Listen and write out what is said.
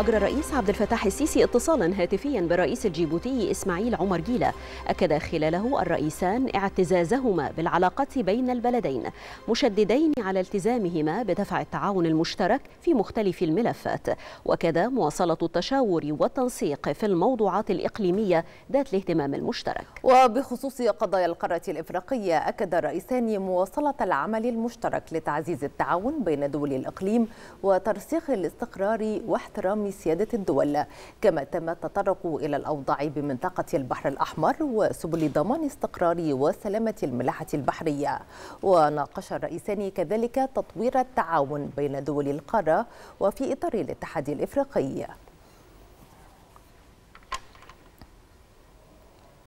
أجرى الرئيس عبد الفتاح السيسي اتصالا هاتفيا بالرئيس الجيبوتي إسماعيل عمر جيلة أكد خلاله الرئيسان اعتزازهما بالعلاقة بين البلدين مشددين على التزامهما بدفع التعاون المشترك في مختلف الملفات وكذا مواصلة التشاور والتنسيق في الموضوعات الإقليمية ذات الاهتمام المشترك وبخصوص قضايا القارة الإفريقية أكد الرئيسان مواصلة العمل المشترك لتعزيز التعاون بين دول الإقليم وترسيخ الاستقرار واحترام سيادة الدول كما تم التطرق إلى الأوضاع بمنطقة البحر الأحمر وسبل ضمان استقرار وسلامة الملاحة البحرية وناقش الرئيسان كذلك تطوير التعاون بين دول القارة وفي إطار الاتحاد الإفريقي